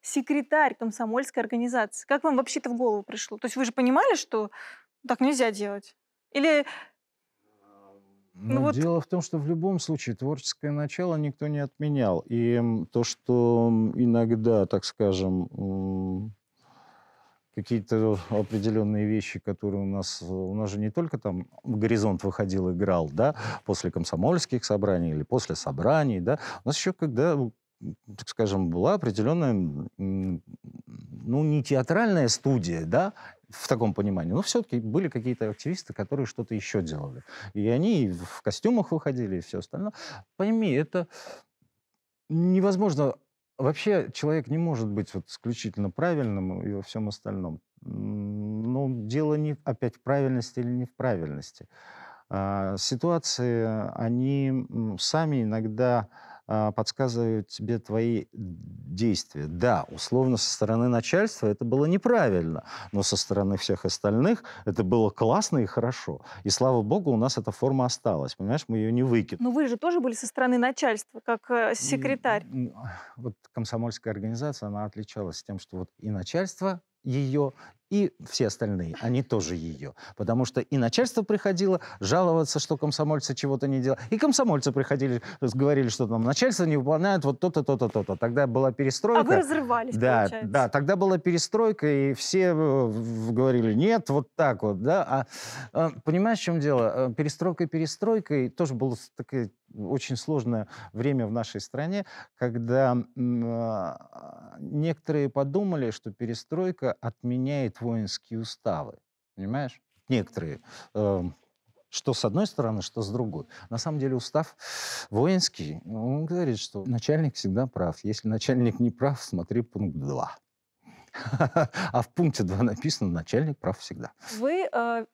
секретарь комсомольской организации. Как вам вообще-то в голову пришло? То есть вы же понимали, что так нельзя делать? Или ну, ну, вот... Дело в том, что в любом случае творческое начало никто не отменял. И то, что иногда, так скажем, какие-то определенные вещи, которые у нас... Э, у нас же не только там «Горизонт» выходил, играл, да, после комсомольских собраний или после собраний, да. У нас еще когда так скажем, была определенная, ну, не театральная студия, да, в таком понимании, но все-таки были какие-то активисты, которые что-то еще делали. И они в костюмах выходили, и все остальное. Пойми, это невозможно. Вообще человек не может быть вот исключительно правильным и во всем остальном. Но дело не опять в правильности или не в правильности. А, ситуации, они сами иногда а, подсказывают тебе твои действия. Да, условно со стороны начальства это было неправильно, но со стороны всех остальных это было классно и хорошо. И слава богу, у нас эта форма осталась. Понимаешь, мы ее не выкинули. Но вы же тоже были со стороны начальства, как э, секретарь. И, вот комсомольская организация, она отличалась тем, что вот и начальство ее и все остальные, они тоже ее. Потому что и начальство приходило жаловаться, что комсомольцы чего-то не делают, и комсомольцы приходили, говорили, что там начальство не выполняет вот то-то, то-то, то-то. Тогда была перестройка. А вы разрывались, да, получается. Да, тогда была перестройка, и все э, говорили, нет, вот так вот, да. А, э, понимаешь, в чем дело? Э, перестройка перестройкой тоже было такое очень сложное время в нашей стране, когда некоторые подумали, что перестройка отменяет воинские уставы, понимаешь? Некоторые. Э, что с одной стороны, что с другой. На самом деле устав воинский, он говорит, что начальник всегда прав. Если начальник не прав, смотри пункт 2. <laughs> А в пункте 2 написано, начальник прав всегда. Вы э,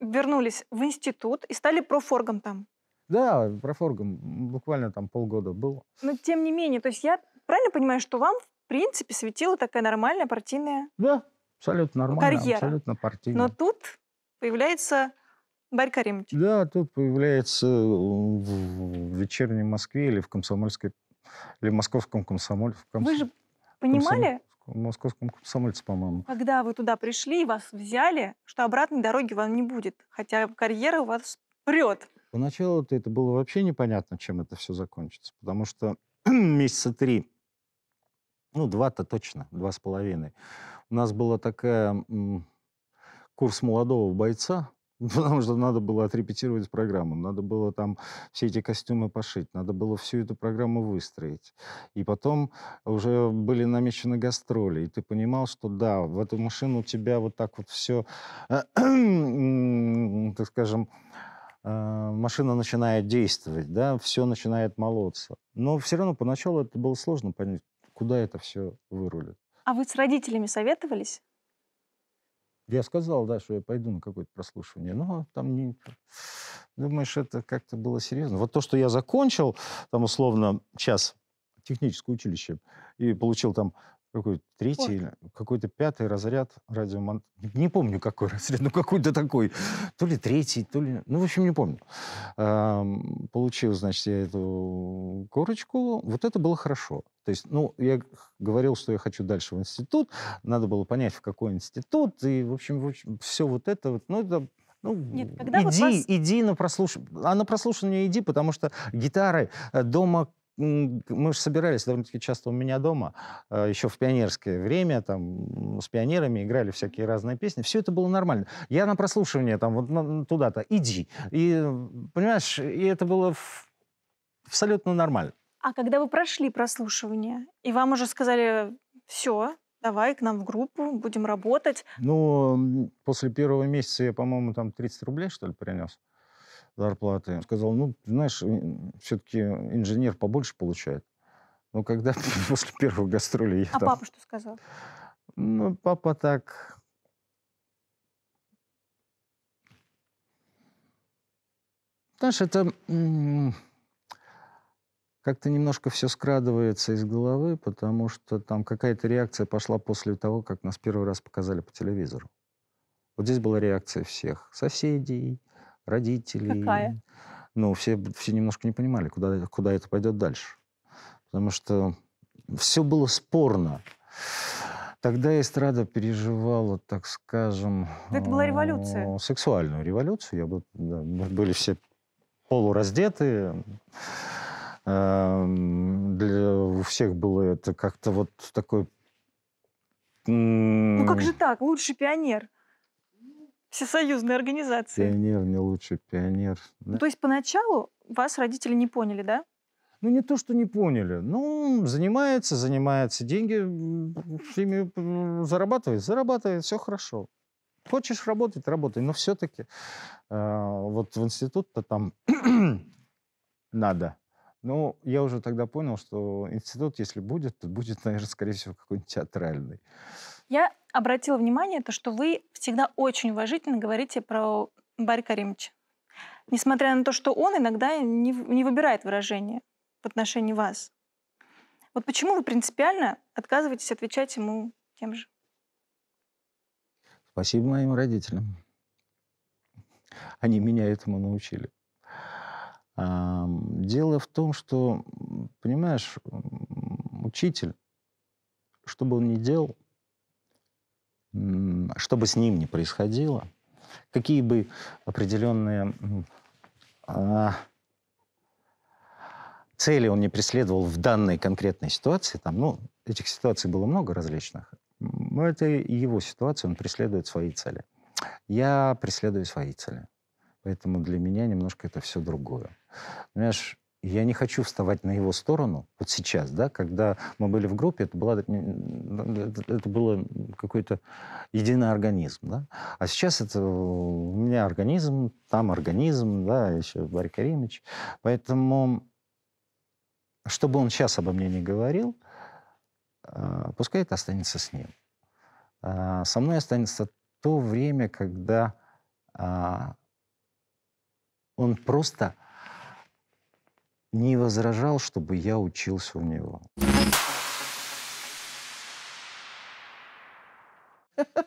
вернулись в институт и стали профоргом там. Да, профоргом буквально там полгода было. Но тем не менее, то есть я правильно понимаю, что вам в принципе светила такая нормальная партийная? Да, Абсолютно нормально, карьера. абсолютно партийно. Но тут появляется Барри Каримович. Да, тут появляется э, в «Вечерней Москве» или в «Комсомольской», или в «Московском комсомоле». В комс... Вы же понимали? Комсом... В «Московском комсомольце», по-моему. Когда вы туда пришли и вас взяли, что обратной дороги вам не будет, хотя карьера у вас прет. поначалу это было вообще непонятно, чем это все закончится, потому что <clears throat> месяца три, ну, два-то точно, два с половиной, у нас была такая курс молодого бойца, <laughs> потому что надо было отрепетировать программу, надо было там все эти костюмы пошить, надо было всю эту программу выстроить. И потом уже были намечены гастроли, и ты понимал, что да, в эту машину у тебя вот так вот все, <clears throat> так скажем, э, машина начинает действовать, да, все начинает молоться. Но все равно поначалу это было сложно понять, куда это все вырулит. А вы с родителями советовались? Я сказал, да, что я пойду на какое-то прослушивание, но там не... Думаешь, это как-то было серьезно? Вот то, что я закончил, там, условно, час техническое училище и получил там какой третий, Ой. какой-то пятый разряд радиомонт... Не помню, какой <laughs> разряд, ну какой-то такой. То ли третий, то ли... Ну, в общем, не помню. Получил, значит, я эту корочку. Вот это было хорошо. То есть, ну, я говорил, что я хочу дальше в институт. Надо было понять, в какой институт. И, в общем, в общем все вот это вот... Ну, это ну, Нет, когда иди, вот вас... иди на прослушивание. А на прослушивание иди, потому что гитары э, дома мы же собирались довольно-таки часто у меня дома, а, еще в пионерское время, там, с пионерами играли всякие разные песни. Все это было нормально. Я на прослушивание там вот туда-то, иди. И, понимаешь, и это было абсолютно нормально. А когда вы прошли прослушивание, и вам уже сказали, все, давай к нам в группу, будем работать. Ну, после первого месяца я, по-моему, там 30 рублей, что ли, принес зарплаты. он Сказал, ну, знаешь, э, все-таки инженер побольше получает. Но когда <laughs> после первых гастроли я А там... папа что сказал? Ну, папа так... Знаешь, это как-то немножко все скрадывается из головы, потому что там какая-то реакция пошла после того, как нас первый раз показали по телевизору. Вот здесь была реакция всех соседей, родители, Какая? Ну, все, все немножко не понимали, куда, куда это пойдет дальше. Потому что все было спорно. Тогда эстрада переживала, так скажем... Это была революция. Сексуальную революцию. Я был, да, были все полураздеты. Эм, для, у всех было это как-то вот такой Ну как же так? Лучший пионер. Всесоюзная организации. Пионер, не лучший пионер. Да? Ну, то есть поначалу вас родители не поняли, да? Ну, не то, что не поняли. Ну, занимается, занимается, деньги ими э, зарабатывает, зарабатывает, все хорошо. Хочешь работать, работай, но все-таки э, вот в институт-то там <clears throat> надо. Но ну, я уже тогда понял, что институт, если будет, то будет, наверное, скорее всего, какой-нибудь театральный. Я обратила внимание, то, что вы всегда очень уважительно говорите про Барри Каримовича. Несмотря на то, что он иногда не, не выбирает выражения в отношении вас. Вот почему вы принципиально отказываетесь отвечать ему тем же? Спасибо моим родителям. Они меня этому научили. А, дело в том, что, понимаешь, учитель, что бы он ни делал, что бы с ним ни происходило, какие бы определенные а, цели он не преследовал в данной конкретной ситуации, там, ну, этих ситуаций было много различных, но это его ситуация, он преследует свои цели. Я преследую свои цели. Поэтому для меня немножко это все другое. Понимаешь, я не хочу вставать на его сторону вот сейчас, да, когда мы были в группе, это, было это было какой-то единый организм, да. А сейчас это у меня организм, там организм, да, еще Барри Каримович. Поэтому, что бы он сейчас обо мне не говорил, а, пускай это останется с ним. А, со мной останется то время, когда а, он просто не возражал, чтобы я учился у него.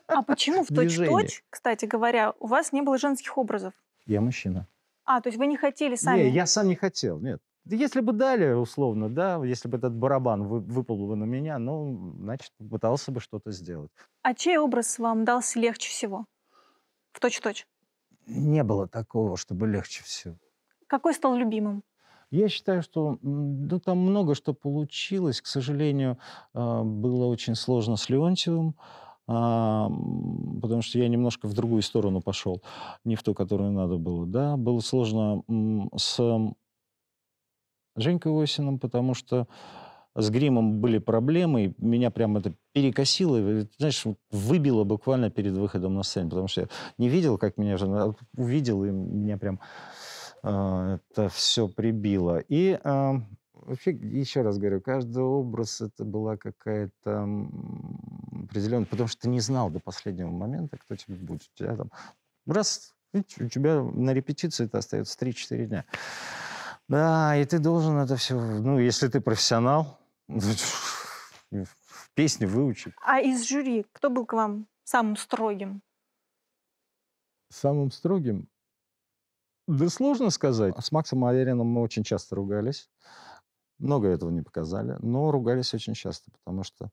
А почему в точь-точь, кстати говоря, у вас не было женских образов? Я мужчина. А, то есть вы не хотели сами? Нет, я сам не хотел, нет. Если бы дали, условно, да, если бы этот барабан вы, выпал бы на меня, ну, значит, пытался бы что-то сделать. А чей образ вам дался легче всего? В точь-в-точь? -точь? Не было такого, чтобы легче всего. Какой стал любимым? Я считаю, что ну, там много что получилось. К сожалению, а, было очень сложно с Леонтьевым а, потому что я немножко в другую сторону пошел, не в ту, которую надо было. Да, было сложно с Женькой Осиным, потому что с гримом были проблемы, и меня прям это перекосило, знаешь, выбило буквально перед выходом на сцену, потому что я не видел, как меня жена, увидел, и меня прям а, это все прибило. И еще раз говорю, каждый образ это была какая-то определенная, потому что ты не знал до последнего момента, кто тебе будет. У тебя там раз, у тебя на репетиции это остается 3-4 дня. Да, и ты должен это все, ну, если ты профессионал, <laughs> ну, песни выучить. А из жюри кто был к вам самым строгим? Самым строгим? Да сложно сказать. С Максом Авериным мы очень часто ругались. Много этого не показали, но ругались очень часто, потому что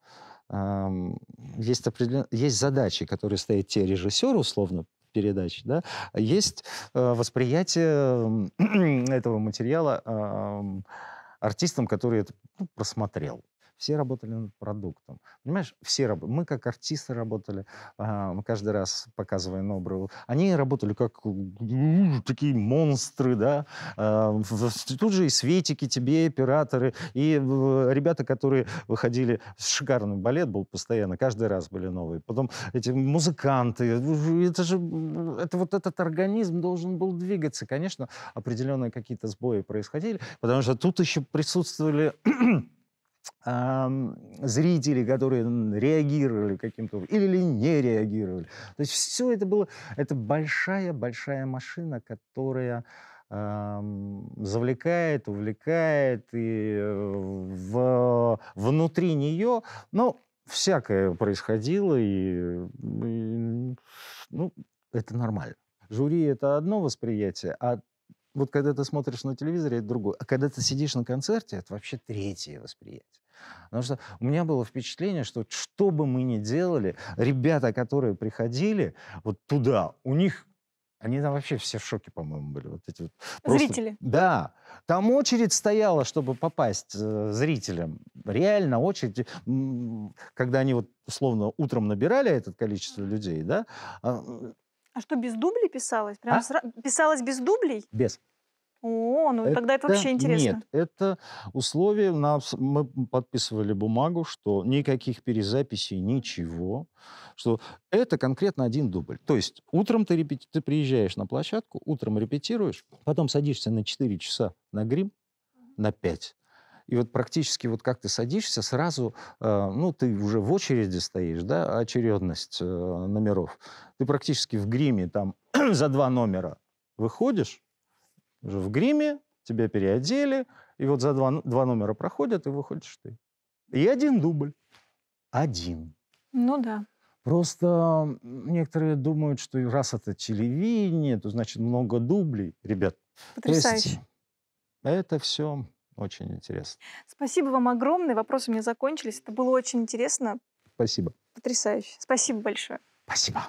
эм, есть, определен... есть задачи, которые стоят те режиссеры, условно, передачи, да, а есть э, восприятие <clears throat> этого материала э, артистам, который это ну, просмотрел все работали над продуктом. Понимаешь, все работали. Мы как артисты работали, а, мы каждый раз показывая Нобру. Они работали как такие монстры, да. А, тут же и светики тебе, и операторы, и ребята, которые выходили, шикарный балет был постоянно, каждый раз были новые. Потом эти музыканты, это же, это вот этот организм должен был двигаться. Конечно, определенные какие-то сбои происходили, потому что тут еще присутствовали зрители, которые реагировали каким-то или не реагировали. То есть все это было, это большая-большая машина, которая завлекает, увлекает, и э, в, внутри нее, ну, всякое происходило, и, и ну, это нормально. Жюри — это одно восприятие, а вот когда ты смотришь на телевизоре, это другое. А когда ты сидишь на концерте, это вообще третье восприятие. Потому что у меня было впечатление, что что бы мы ни делали, ребята, которые приходили вот туда, у них они там вообще все в шоке, по-моему, были. Вот эти вот просто... Зрители. Да. Там очередь стояла, чтобы попасть э, зрителям. Реально очередь. Когда они вот условно утром набирали это количество людей, да, а, а что, без дублей писалось? Прям а? сра... писалось без дублей? Без. О, ну это, тогда это вообще интересно. Нет, это условие, нас, мы подписывали бумагу, что никаких перезаписей, ничего, что это конкретно один дубль. То есть утром ты, репети, ты приезжаешь на площадку, утром репетируешь, потом садишься на 4 часа на грим, на 5, и вот практически вот как ты садишься, сразу, э, ну, ты уже в очереди стоишь, да, очередность э, номеров. Ты практически в гриме там <clears throat> за два номера выходишь, уже в гриме, тебя переодели, и вот за два, два номера проходят, и выходишь ты. И один дубль. Один. Ну да. Просто некоторые думают, что раз это телевидение, то значит много дублей, ребят. Потрясающе. это все очень интересно. Спасибо вам огромное. Вопросы у меня закончились. Это было очень интересно. Спасибо. Потрясающе. Спасибо большое. Спасибо.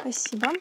Спасибо.